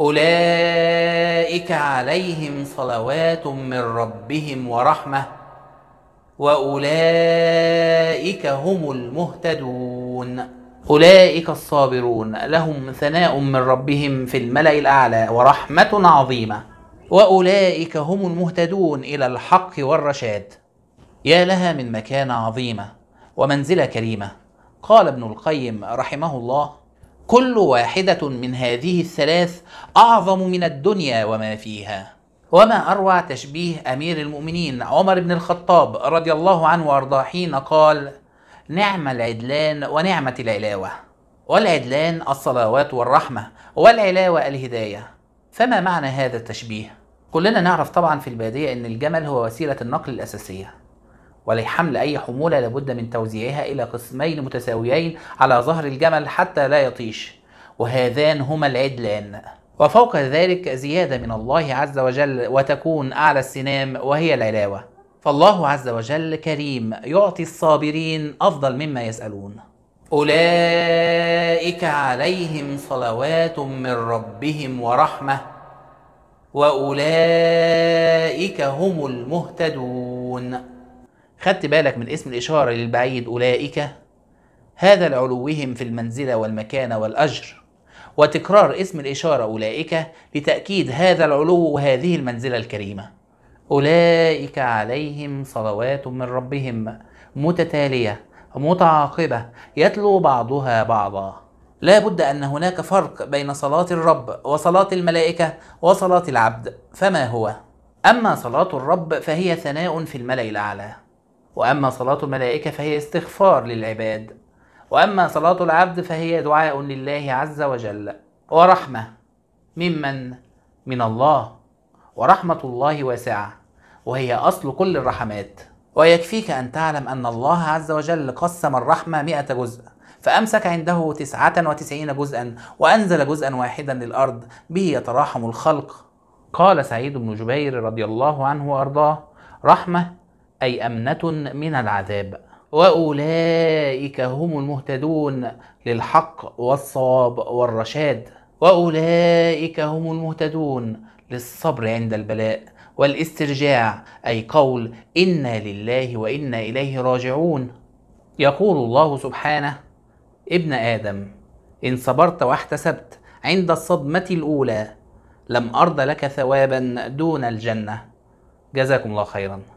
اولئك عليهم صلوات من ربهم ورحمه واولئك هم المهتدون اولئك الصابرون لهم ثناء من ربهم في الملا الاعلى ورحمه عظيمه واولئك هم المهتدون الى الحق والرشاد يا لها من مكانه عظيمه ومنزله كريمه قال ابن القيم رحمه الله كل واحدة من هذه الثلاث أعظم من الدنيا وما فيها وما أروع تشبيه أمير المؤمنين عمر بن الخطاب رضي الله عنه وأرضاه حين قال نعم العدلان ونعمة العلاوة والعدلان الصلوات والرحمة والعلاوة الهداية فما معنى هذا التشبيه؟ كلنا نعرف طبعا في البادية أن الجمل هو وسيلة النقل الأساسية ولحمل أي حمولة لابد من توزيعها إلى قسمين متساويين على ظهر الجمل حتى لا يطيش وهذان هما العدلان وفوق ذلك زيادة من الله عز وجل وتكون أعلى السنام وهي العلاوة فالله عز وجل كريم يعطي الصابرين أفضل مما يسألون أولئك عليهم صلوات من ربهم ورحمة وأولئك هم المهتدون خدت بالك من اسم الإشارة للبعيد أولئك هذا لعلوهم في المنزلة والمكانة والأجر وتكرار اسم الإشارة أولئك لتأكيد هذا العلو وهذه المنزلة الكريمة أولئك عليهم صلوات من ربهم متتالية متعاقبة يتلو بعضها بعضا لا بد أن هناك فرق بين صلاة الرب وصلاة الملائكة وصلاة العبد فما هو؟ أما صلاة الرب فهي ثناء في الملأ الأعلى وأما صلاة الملائكة فهي استغفار للعباد وأما صلاة العبد فهي دعاء لله عز وجل ورحمة ممن من الله ورحمة الله واسعة وهي أصل كل الرحمات ويكفيك أن تعلم أن الله عز وجل قسم الرحمة مئة جزء فأمسك عنده تسعة وتسعين جزءا وأنزل جزءا واحدا للأرض به يتراحم الخلق قال سعيد بن جبير رضي الله عنه وأرضاه رحمة أي أمنة من العذاب وأولئك هم المهتدون للحق والصواب والرشاد وأولئك هم المهتدون للصبر عند البلاء والاسترجاع أي قول إنا لله وإنا إليه راجعون يقول الله سبحانه ابن آدم إن صبرت واحتسبت عند الصدمة الأولى لم أرض لك ثوابا دون الجنة جزاكم الله خيرا